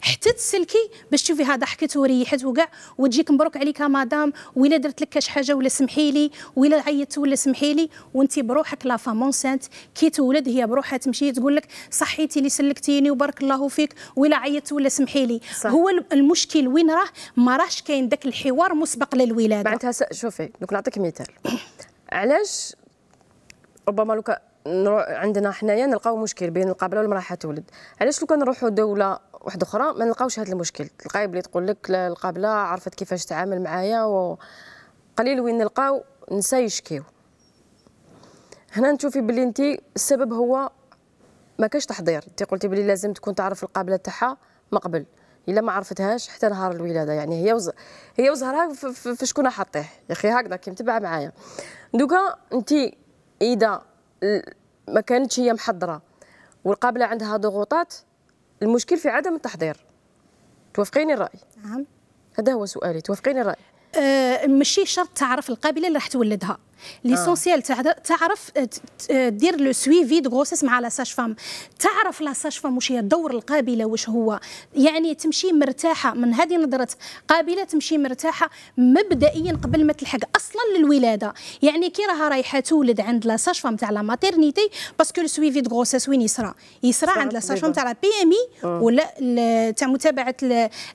حتى تسلكي باش تشوفيها ضحكت وريحت وكاع وتجيك مبروك عليك مدام ولا درت لك كاش حاجه ولا سمحي لي ولا عيطت ولا سمحي لي وانت بروحك حق لا فام اونسانت كي تولد هي بروحها تمشي تقول لك صحيتي اللي سلكتيني وبارك الله فيك ولا عيطت ولا سمحي لي صح. هو المشكل وين راه ما راهش كاين ذاك الحوار مسبق للولاده معناتها شوفي دوك نعطيك مثال علاش ربما لو عندنا حنايا نلقاو مشكل بين القابله والمراه حتولد علاش لو كان نروحوا دوله واحده اخرى ما نلقاوش هذا المشكل تلقاي بلي تقول لك القابله عرفت كيفاش تعامل معايا وقليل وين نلقاو نسى يشكيو هنا نشوفي باللي انت السبب هو ما كاش تحضير انت قلتي بلي لازم تكون تعرف القابله تاعها من قبل الا ما عرفتهاش حتى نهار الولاده يعني هي وز... هي وزهرها في شكون حطيه يا اخي هكذا كي متبعه معايا دوكا انت اذا ما كانتش هي محضره والقابله عندها ضغوطات المشكل في عدم التحضير توافقيني الراي نعم هذا هو سؤالي توافقيني الراي أه ماشي شرط تعرف القابله اللي راح تولدها آه. ليسونسيال تعرف آه، آه، دير لو سويفي دو غروسيس مع لا ساج فام تعرف لا ساج فام واش هي دور القابله واش هو يعني تمشي مرتاحه من هذه نظره قابله تمشي مرتاحه مبدئيا قبل ما تلحق اصلا للولاده يعني كي راها رايحه تولد عند لا ساج فام تاع لا ماتيرنيتي باسكو لو سويفي دو غروسيس وين يصرى يصرى عند لا ساج فام تاع لا بي ام اي ولا تاع متابعه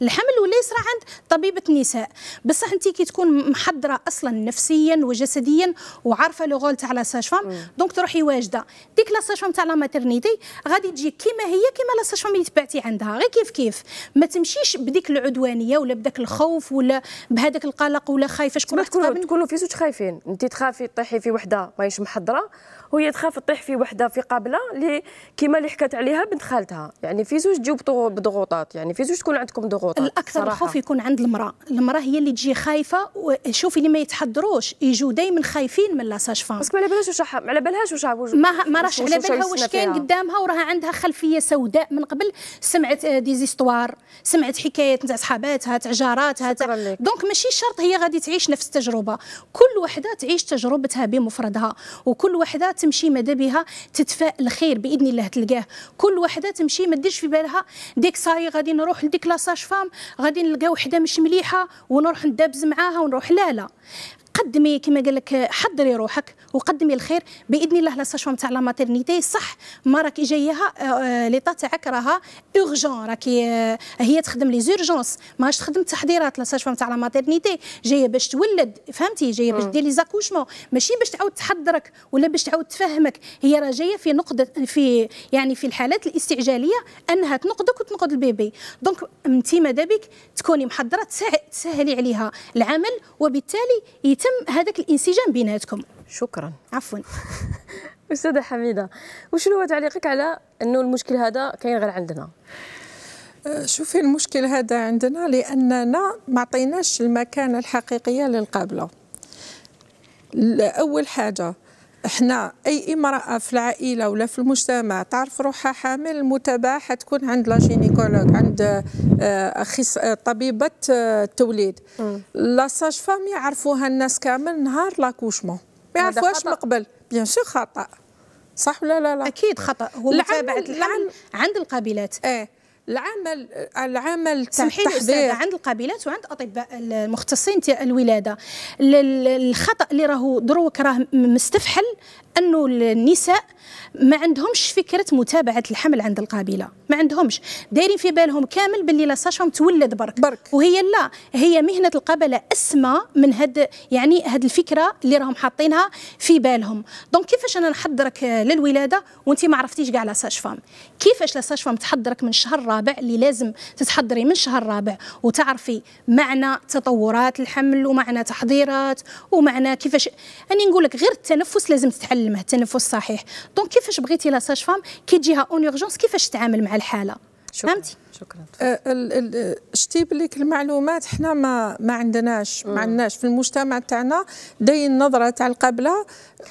الحمل ولا يصرى عند طبيبه النساء بصح انت كي تكون محضره اصلا نفسيا وجسديا وعارفه لو رول تاع لا ساج فام دونك تروحي واجده ديك لا ساج فام تاع لا ماترنيتي غادي تجي كيما هي كيما لا ساج فام اللي تبعتي عندها غير كيف كيف ما تمشيش بديك العدوانيه ولا بداك الخوف ولا بهذاك القلق ولا خايفه شكون راح تكونوا في زوج خايفين انت تخافي تطيحي في وحده ماهيش محضره وهي تخاف تطيح في وحده في قابله اللي كيما اللي حكت عليها بنت خالتها يعني في زوج تجيو بضغوطات يعني في زوج تكون عندكم ضغوطات الاكثر صراحة. الخوف يكون عند المراه المراه هي اللي تجي خايفه وشوفي اللي ما يتحضروش يجوا دايما خايفين من لا ساج فام بس ما على بالهاش واش على بالهاش واش ما ما راهش على بالها واش كان قدامها وراها عندها خلفيه سوداء من قبل سمعت ديزيستوار آه، سمعت حكايات نتاع صحاباتها تاع جاراتها دونك ماشي شرط هي غادي تعيش نفس التجربه كل وحده تعيش تجربتها بمفردها وكل وحده تمشي مدى بها تدفع الخير باذن الله تلقاه كل وحده تمشي ما ديرش في بالها ديك صاي غادي نروح لديك لاساج فام غادي نلقى وحده مش مليحه ونروح ندابز معاها ونروح لا لا قدمي كما قال لك حضري روحك وقدمي الخير باذن الله لا ساشوام تاع لا ماتيرنيتي صح ما راك جايها آه، آه، ليطا تاعك راها اورجون راكي آه، هي تخدم لي زورجونس ماهاش تخدم تحضيرات لا ساشوام تاع لا ماتيرنيتي جايه باش تولد فهمتي جايه باش دير لي زاكوشمون ماشي باش تعاود تحضرك ولا باش تعاود تفهمك هي راه جايه في نقد في يعني في الحالات الاستعجاليه انها تنقدك وتنقد البيبي دونك انت ماذا بك تكوني محضره تسهلي عليها العمل وبالتالي يتم هذاك الانسجام بيناتكم شكرا عفوا استاذه حميده وشنو هو تعليقك على انه المشكل هذا كاين غير عندنا أه، شوفي المشكل هذا عندنا لاننا ما عطيناش المكانه الحقيقيه للقابله اول حاجه احنا اي امراه في العائله ولا في المجتمع تعرف روحها حامل متباحه حتكون عند لا جينيكولوج عند آه، أخص... آه، طبيبه آه، التوليد لا ساج فام يعرفوها الناس كامل نهار لاكوشمون ما يعرفوهاش من قبل بيان سور خطا صح ولا لا لا اكيد خطا هو متابعه الحمل عند القابلات ايه العمل العمل تاع التحضير عند القبيلات وعند الاطباء المختصين تاع الولاده الخطا اللي راهو دروك راه مستفحل انه النساء ما عندهمش فكره متابعه الحمل عند القابله ما عندهمش دايرين في بالهم كامل باللي لا ساشام تولد برك, برك. وهي لا هي مهنه القبله اسمى من هاد يعني هاد الفكره اللي راهم حاطينها في بالهم دونك كيفاش انا نحضرك للولاده وانت ما عرفتيش كاع لا ساج فام كيفاش لا ساج فام تحضرك من الشهر الرابع اللي لازم تتحضري من الشهر الرابع وتعرفي معنى تطورات الحمل ومعنى تحضيرات ومعنى كيفاش اني نقول لك غير التنفس لازم تتعلم الماء التنفس صحيح دونك كيفاش بغيتي لا ساج فام كي تجيها اون اورجونس كيفاش تتعامل مع الحاله فهمتي شكرا أه، شتي بليك المعلومات حنا ما ما عندناش ما عندناش في المجتمع تاعنا داين نظره تاع القبله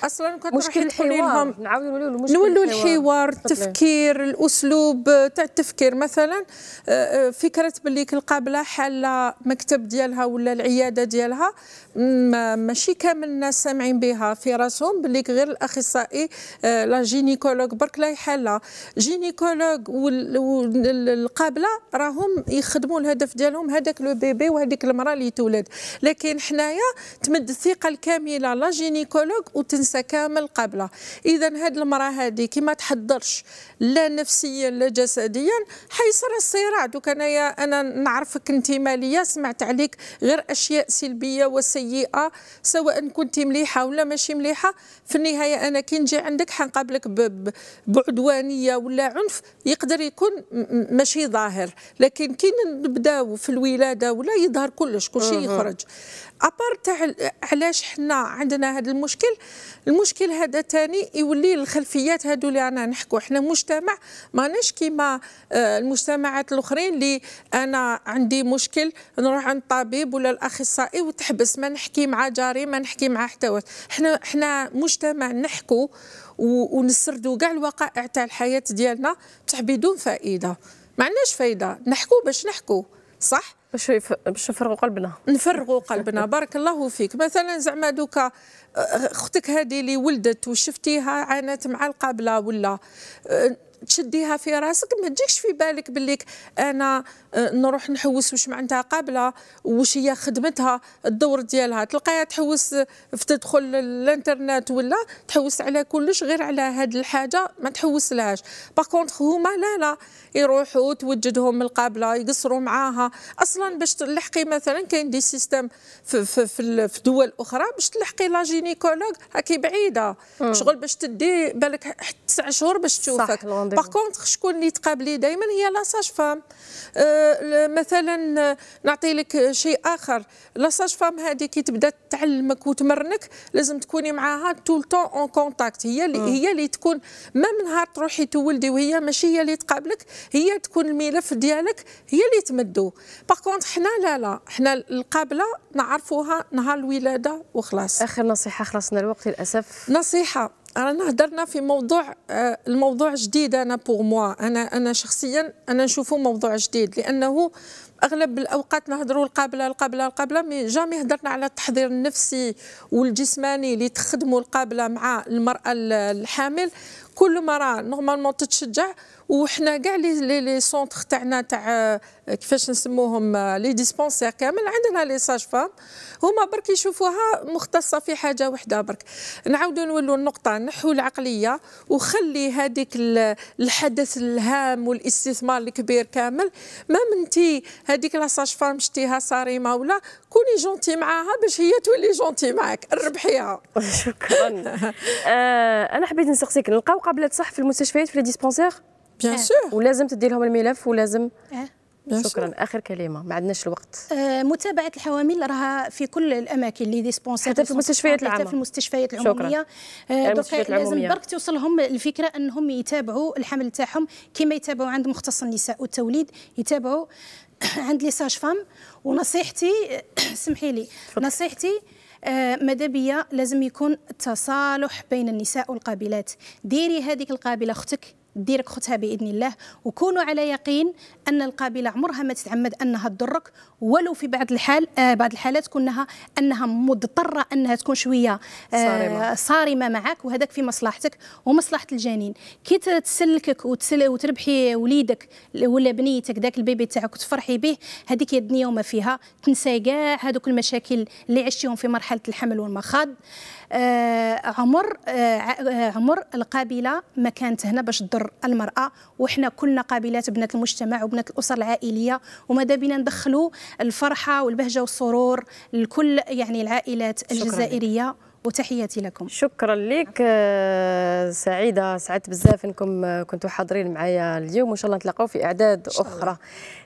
اصلا كنت مشكل الحوار لهم نولوا نولوا الحوار التفكير الاسلوب تاع التفكير مثلا أه، أه، فكره بليك القبله حاله مكتب ديالها ولا العياده ديالها ماشي كامل الناس سامعين بها في راسهم بليك غير الاخصائي لا جينيكولوج برك لا يحلها جينيكولوج والقبله مقابله راهم يخدموا الهدف ديالهم هذاك لو بيبي وهذيك المراه اللي تولد لكن حنايا تمد الثقه الكامله لا جينيكولوج وتنسى كامل القابله اذا هاد المراه هذه كي ما تحضرش لا نفسيا لا جسديا حيصير الصراع دوك انايا انا نعرفك انت ماليه سمعت عليك غير اشياء سلبيه وسيئه سواء كنت مليحه ولا ماشي مليحه في النهايه انا كي نجي عندك حنقابلك بعدوانيه ولا عنف يقدر يكون ماشي ضعف ظاهر لكن كي نبداو في الولاده ولا يظهر كلش كل شيء يخرج ابار تاع علاش حنا عندنا هذا المشكل المشكل هذا ثاني يولي الخلفيات هذو اللي رانا نحكوا حنا مجتمع ماناش كيما آه، المجتمعات الاخرين اللي انا عندي مشكل نروح عند الطبيب ولا الاخصائي وتحبس ما نحكي مع جاري ما نحكي مع حتى حنا حنا مجتمع نحكوا ونسردوا كاع الوقائع تاع الحياه ديالنا بصح بدون فائده ما عندناش فايده نحكو باش نحكو صح باش باش نفرغوا قلبنا نفرغوا قلبنا بارك الله فيك مثلا زعما دوكا اختك هذه اللي ولدت وشفتيها عانت مع القابله ولا تشديها في راسك ما تجيكش في بالك بليك انا آه، نروح نحوس واش معناتها قابله واش هي خدمتها الدور ديالها تلقاها تحوس في تدخل الانترنت ولا تحوس على كلش غير على هاد الحاجه ما تحوس لهاش باكونت هما لا لا يروحوا توجدهم القابله يقصروا معاها اصلا باش تلحقي مثلا كاين دي سيستم في, في, في, في دول اخرى باش تلحقي لا جينيكولوج هاكي بعيده شغل باش تدي بالك حتى 9 شهور باش تشوفك باغ كونتخ شكون اللي تقابلي دائما هي لا ساج فام أه، مثلا نعطي لك شيء اخر لا ساج فام هذه كي تبدا تعلمك وتمرنك لازم تكوني معاها طول طون اون كونتاكت هي اللي هي اللي تكون ما من نهار تروحي تولدي وهي ماشي هي اللي تقابلك هي تكون الملف ديالك هي اللي تمدو باغ كونت حنا لا لا حنا القابله نعرفوها نهار الولاده وخلاص اخر نصيحه خلصنا الوقت للاسف نصيحه رانا هدرنا في موضوع آه، الموضوع جديد انا بوغ موا انا انا شخصيا انا نشوفه موضوع جديد لانه اغلب الاوقات نهضروا القابله القابله القابله مي جامي هضرنا على التحضير النفسي والجسماني اللي تخدموا القابله مع المراه الحامل كل ما راه نورمالمون تتشجع وحنا كاع لي لي سونتر تاعنا تاع آه، كيفاش نسموهم آه، لي ديسبونسير كامل عندنا لي ساج فام هما برك يشوفوها مختصه في حاجه وحده برك نعاودوا نولوا النقطه نحو العقليه وخلي هذيك الحدث الهام والاستثمار الكبير كامل ما منتي هذيك لا ساج فام شتيها صارمه ولا كوني جونتي معاها باش هي تولي جونتي معاك ربحيها شكرا آه انا حبيت نسقسيك نلقاو مقابلات صح في المستشفيات في لي ديسبونسير بيان إيه. سور ولازم تدي لهم الملف ولازم إيه. شكرا اخر كلمه ما عندناش الوقت آه متابعه الحوامل راها في كل الاماكن لي سبونسر حتى في المستشفيات العامه حتى في المستشفيات العموميه يعني آه دوكا لازم برك توصلهم الفكره انهم يتابعوا الحمل تاعهم كما يتابعوا عند مختص النساء والتوليد يتابعوا عند لي ساج فام ونصيحتي سمحي لي نصيحتي آه، مدبية لازم يكون التصالح بين النساء والقابلات ديري هذيك القابله أختك ديرك خطها باذن الله وكونوا على يقين ان القابله عمرها ما تتعمد انها تضرك ولو في بعض الحال آه بعض الحالات كنها انها مضطره انها تكون شويه آه صارمه معك وهذاك في مصلحتك ومصلحه الجنين كي تسلكك وتسل وتربحي وليدك ولا بنيتك ذاك البيبي تاعك وتفرحي به هذيك هي الدنيا وما فيها تنسى كاع هذوك المشاكل اللي عشتيهم في مرحله الحمل والمخاض آه، عمر آه، آه، عمر القابله ما كانت هنا باش تضر المراه وحنا كلنا قابلات بنات المجتمع وبنات الاسر العائليه وماذا بينا ندخلوا الفرحه والبهجه والسرور لكل يعني العائلات الجزائريه شكرا. وتحياتي لكم شكرا لك آه، سعيده سعدت بزاف انكم آه، كنتوا حاضرين معايا اليوم وان شاء الله نتلاقاو في اعداد اخرى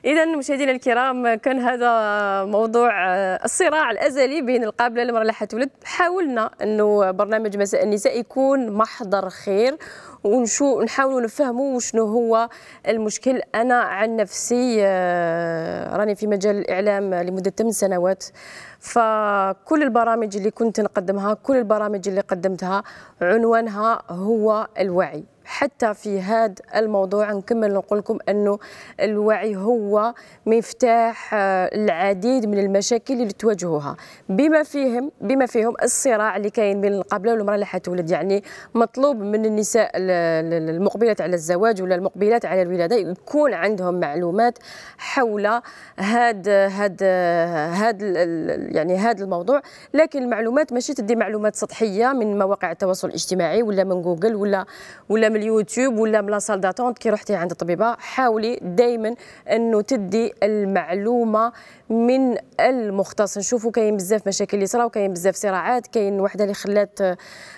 اذا مشاهدينا الكرام كان هذا موضوع آه، الصراع الازلي بين القابله المراه اللي حتولد حاولنا انه برنامج مساء النساء يكون محضر خير ونشو نحاولوا نفهموا شنو هو المشكل انا عن نفسي آه، راني في مجال الاعلام لمده 8 سنوات فكل البرامج اللي كنت نقدمها كل البرامج اللي قدمتها عنوانها هو الوعي حتى في هذا الموضوع نكمل نقول لكم انه الوعي هو مفتاح آه، العديد من المشاكل اللي تواجهوها بما فيهم بما فيهم الصراع اللي كاين بين القابله والمراه اللي حتولد يعني مطلوب من النساء المقبلات على الزواج ولا المقبلات على الولاده يكون عندهم معلومات حول هذا هذا هذا يعني هذا الموضوع لكن المعلومات ماشي تدي معلومات سطحيه من مواقع التواصل الاجتماعي ولا من جوجل ولا ولا من اليوتيوب ولا من لا داتونت كي رحتي عند الطبيبه حاولي دائما انه تدي المعلومه من المختص نشوفوا كاين بزاف مشاكل اللي صراو كاين بزاف صراعات كاين وحده اللي خلات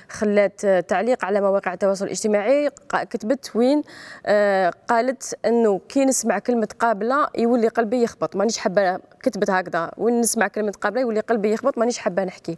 خلات تعليق على مواقع التواصل الاجتماعي كتبت وين آه، قالت انه كي نسمع كلمه قابله يولي قلبي يخبط مانيش حابه كتبت هكذا وين نسمع كلمه قابله يولي قلبي يخبط مانيش حابه نحكي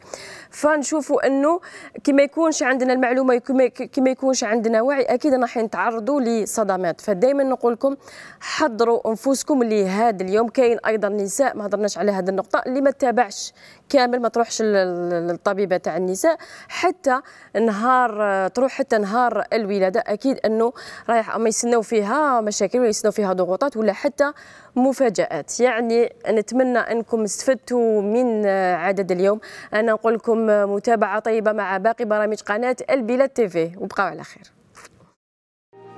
فنشوفوا انه كي ما يكونش عندنا المعلومه كي ما يكونش عندنا وعي اكيد راح نتعرضوا لصدمات فدائما نقول لكم حضروا انفسكم اللي هذا اليوم كاين ايضا نساء ما هضرناش على هذه النقطه اللي ما تابعش كامل ما تروحش للطبيبه تاع النساء حتى نهار تروح حتى نهار الولاده اكيد انه رايح ما يسناو فيها مشاكل ولا يسناو فيها ضغوطات ولا حتى مفاجات يعني نتمنى انكم استفدتوا من عدد اليوم انا نقول لكم متابعه طيبه مع باقي برامج قناه البلاد تيفي وبقاو على خير